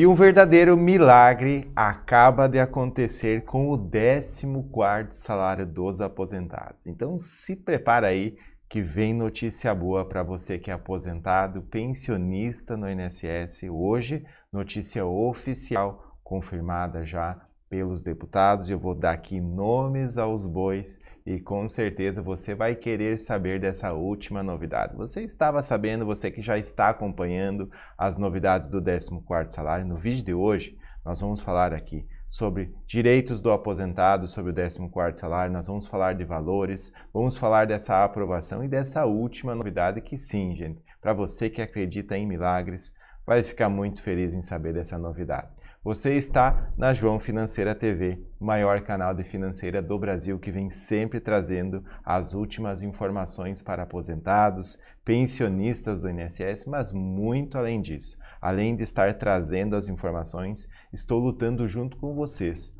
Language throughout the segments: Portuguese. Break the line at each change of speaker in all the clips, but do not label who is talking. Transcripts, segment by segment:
E um verdadeiro milagre acaba de acontecer com o 14 salário dos aposentados. Então se prepara aí que vem notícia boa para você que é aposentado, pensionista no INSS. Hoje, notícia oficial confirmada já pelos deputados, eu vou dar aqui nomes aos bois e com certeza você vai querer saber dessa última novidade. Você estava sabendo, você que já está acompanhando as novidades do 14º salário, no vídeo de hoje nós vamos falar aqui sobre direitos do aposentado, sobre o 14º salário, nós vamos falar de valores, vamos falar dessa aprovação e dessa última novidade que sim, gente, para você que acredita em milagres, vai ficar muito feliz em saber dessa novidade. Você está na João Financeira TV, maior canal de financeira do Brasil que vem sempre trazendo as últimas informações para aposentados, pensionistas do INSS, mas muito além disso. Além de estar trazendo as informações, estou lutando junto com vocês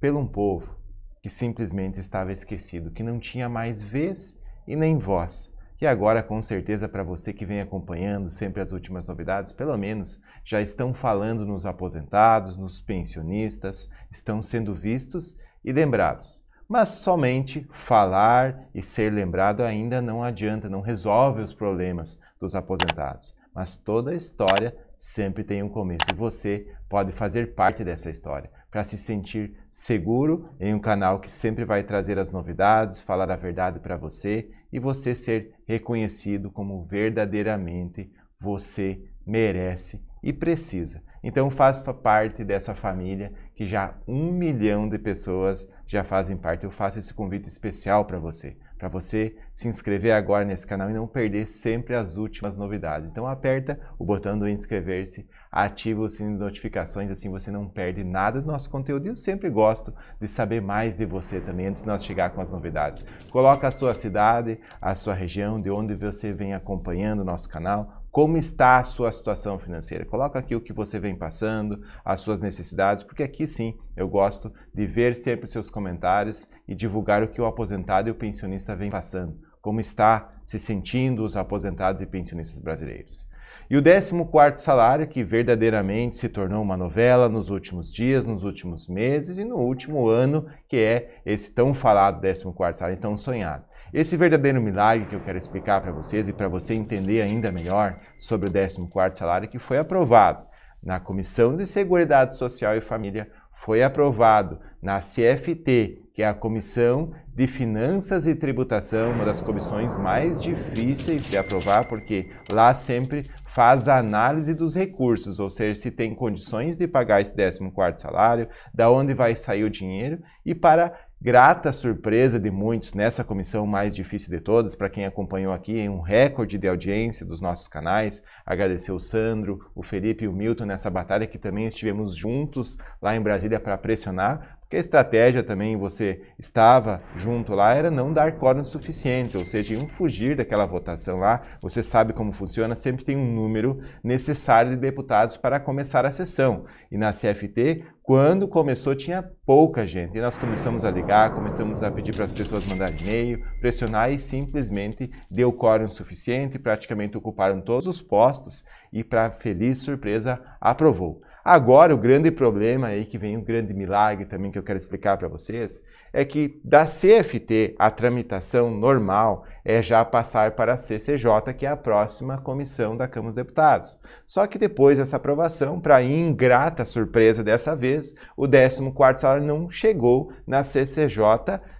pelo um povo que simplesmente estava esquecido, que não tinha mais vez e nem voz e agora, com certeza, para você que vem acompanhando sempre as últimas novidades, pelo menos já estão falando nos aposentados, nos pensionistas, estão sendo vistos e lembrados. Mas somente falar e ser lembrado ainda não adianta, não resolve os problemas dos aposentados. Mas toda história sempre tem um começo e você pode fazer parte dessa história para se sentir seguro em um canal que sempre vai trazer as novidades, falar a verdade para você e você ser reconhecido como verdadeiramente você merece e precisa. Então faça parte dessa família que já um milhão de pessoas já fazem parte. Eu faço esse convite especial para você para você se inscrever agora nesse canal e não perder sempre as últimas novidades. Então aperta o botão do inscrever-se, ativa o sininho de notificações, assim você não perde nada do nosso conteúdo. E eu sempre gosto de saber mais de você também antes de nós chegar com as novidades. Coloca a sua cidade, a sua região, de onde você vem acompanhando o nosso canal, como está a sua situação financeira. Coloca aqui o que você vem passando, as suas necessidades, porque aqui sim eu gosto de ver sempre os seus comentários e divulgar o que o aposentado e o pensionista vem passando, como está se sentindo os aposentados e pensionistas brasileiros. E o 14 salário, que verdadeiramente se tornou uma novela nos últimos dias, nos últimos meses e no último ano, que é esse tão falado 14 salário, tão sonhado. Esse verdadeiro milagre que eu quero explicar para vocês e para você entender ainda melhor sobre o 14 salário que foi aprovado na Comissão de Seguridade Social e Família, foi aprovado na CFT, que é a Comissão de Finanças e Tributação, uma das comissões mais difíceis de aprovar, porque lá sempre faz a análise dos recursos, ou seja, se tem condições de pagar esse 14 salário, da onde vai sair o dinheiro e para Grata surpresa de muitos nessa comissão mais difícil de todas, para quem acompanhou aqui, em um recorde de audiência dos nossos canais. Agradecer o Sandro, o Felipe e o Milton nessa batalha que também estivemos juntos lá em Brasília para pressionar, porque a estratégia também, você estava junto lá, era não dar quórum suficiente, ou seja, iam fugir daquela votação lá. Você sabe como funciona, sempre tem um número necessário de deputados para começar a sessão. E na CFT, quando começou, tinha pouca gente. E nós começamos a ligar, começamos a pedir para as pessoas mandarem e-mail, pressionar e simplesmente deu quórum suficiente, praticamente ocuparam todos os postos e, para feliz surpresa, aprovou. Agora, o grande problema aí, que vem um grande milagre também que eu quero explicar para vocês, é que da CFT, a tramitação normal é já passar para a CCJ, que é a próxima comissão da Câmara dos Deputados. Só que depois dessa aprovação, para ingrata surpresa dessa vez, o 14º salário não chegou na CCJ,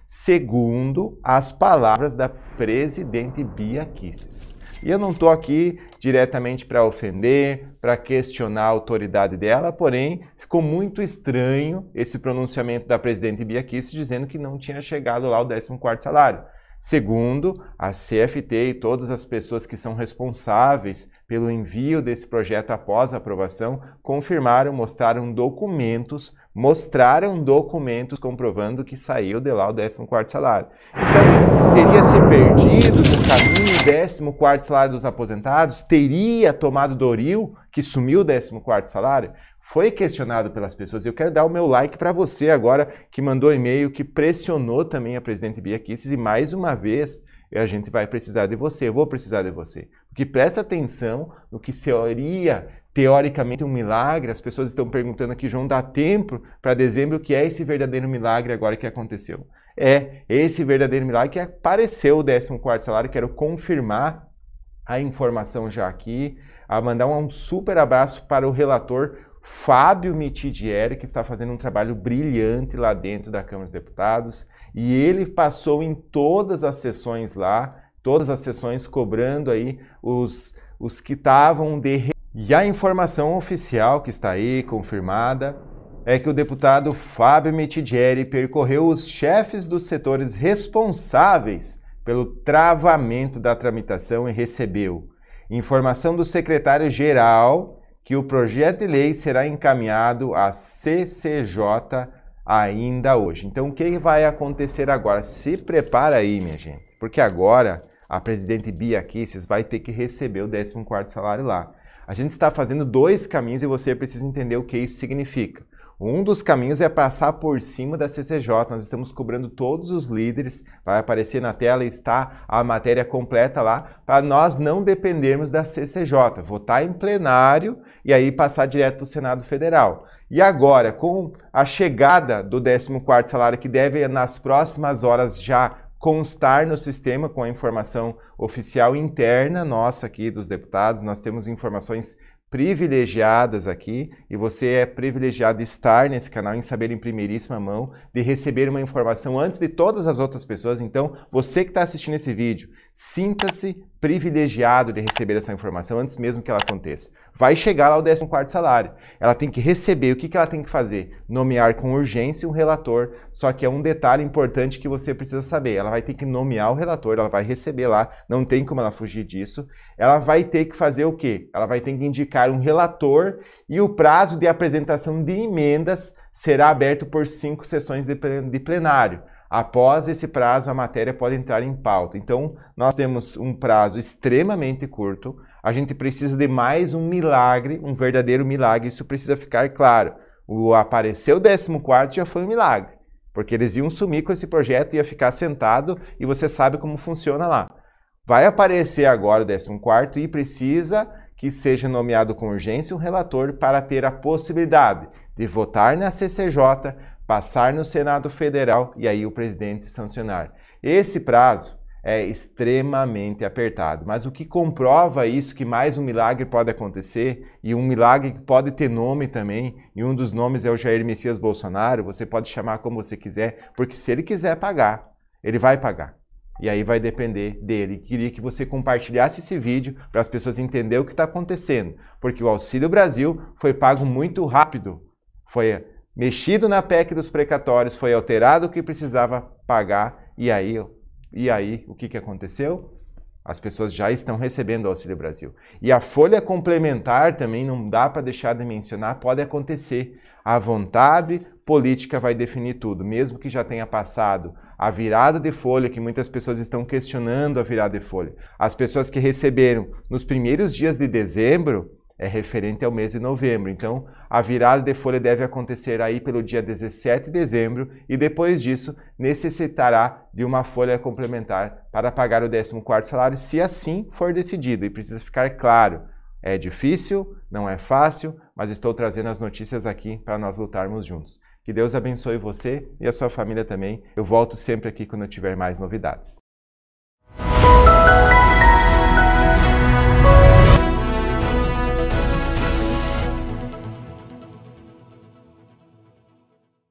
segundo as palavras da presidente Bia Kisses. E eu não estou aqui diretamente para ofender, para questionar a autoridade dela, porém ficou muito estranho esse pronunciamento da presidente Bia Kicis dizendo que não tinha chegado lá o 14 salário. Segundo a CFT e todas as pessoas que são responsáveis pelo envio desse projeto após a aprovação, confirmaram, mostraram documentos, mostraram documentos comprovando que saiu de lá o 14º salário. Então, teria se perdido no caminho o 14º salário dos aposentados? Teria tomado Doril, que sumiu o 14º salário? Foi questionado pelas pessoas. Eu quero dar o meu like para você agora que mandou e-mail, que pressionou também a presidente Bia Kisses e mais uma vez e a gente vai precisar de você, eu vou precisar de você. Porque presta atenção no que seria teoricamente um milagre, as pessoas estão perguntando aqui, João, dá tempo para dezembro, o que é esse verdadeiro milagre agora que aconteceu? É esse verdadeiro milagre que apareceu o 14 salário, quero confirmar a informação já aqui, a mandar um super abraço para o relator Fábio Mitidieri, que está fazendo um trabalho brilhante lá dentro da Câmara dos Deputados. E ele passou em todas as sessões lá, todas as sessões cobrando aí os, os que estavam de E a informação oficial que está aí confirmada é que o deputado Fábio Metigieri percorreu os chefes dos setores responsáveis pelo travamento da tramitação e recebeu informação do secretário-geral que o projeto de lei será encaminhado à CCJ ainda hoje. Então, o que vai acontecer agora? Se prepara aí, minha gente, porque agora a presidente Bia aqui, vocês vai ter que receber o 14º salário lá. A gente está fazendo dois caminhos e você precisa entender o que isso significa. Um dos caminhos é passar por cima da CCJ. Nós estamos cobrando todos os líderes. Vai aparecer na tela e está a matéria completa lá para nós não dependermos da CCJ. Votar em plenário e aí passar direto para o Senado Federal. E agora, com a chegada do 14 salário que deve nas próximas horas já constar no sistema com a informação oficial interna nossa aqui dos deputados, nós temos informações privilegiadas aqui e você é privilegiado de estar nesse canal em saber em primeiríssima mão, de receber uma informação antes de todas as outras pessoas. Então, você que está assistindo esse vídeo Sinta-se privilegiado de receber essa informação antes mesmo que ela aconteça. Vai chegar lá o 14 salário. Ela tem que receber. O que ela tem que fazer? Nomear com urgência um relator. Só que é um detalhe importante que você precisa saber. Ela vai ter que nomear o relator, ela vai receber lá, não tem como ela fugir disso. Ela vai ter que fazer o quê? Ela vai ter que indicar um relator e o prazo de apresentação de emendas será aberto por cinco sessões de plenário. Após esse prazo, a matéria pode entrar em pauta. Então, nós temos um prazo extremamente curto, a gente precisa de mais um milagre, um verdadeiro milagre, isso precisa ficar claro. O apareceu o 14 já foi um milagre, porque eles iam sumir com esse projeto, ia ficar sentado e você sabe como funciona lá. Vai aparecer agora o 14 e precisa que seja nomeado com urgência um relator para ter a possibilidade de votar na CCJ, passar no Senado Federal e aí o presidente sancionar. Esse prazo é extremamente apertado, mas o que comprova isso que mais um milagre pode acontecer e um milagre que pode ter nome também, e um dos nomes é o Jair Messias Bolsonaro, você pode chamar como você quiser, porque se ele quiser pagar, ele vai pagar. E aí vai depender dele. Queria que você compartilhasse esse vídeo para as pessoas entenderem o que está acontecendo, porque o Auxílio Brasil foi pago muito rápido. Foi Mexido na PEC dos precatórios, foi alterado o que precisava pagar, e aí, e aí o que, que aconteceu? As pessoas já estão recebendo o Auxílio Brasil. E a folha complementar também não dá para deixar de mencionar, pode acontecer. A vontade política vai definir tudo, mesmo que já tenha passado a virada de folha, que muitas pessoas estão questionando a virada de folha. As pessoas que receberam nos primeiros dias de dezembro é referente ao mês de novembro. Então, a virada de folha deve acontecer aí pelo dia 17 de dezembro e depois disso necessitará de uma folha complementar para pagar o 14º salário, se assim for decidido. E precisa ficar claro, é difícil, não é fácil, mas estou trazendo as notícias aqui para nós lutarmos juntos. Que Deus abençoe você e a sua família também. Eu volto sempre aqui quando eu tiver mais novidades.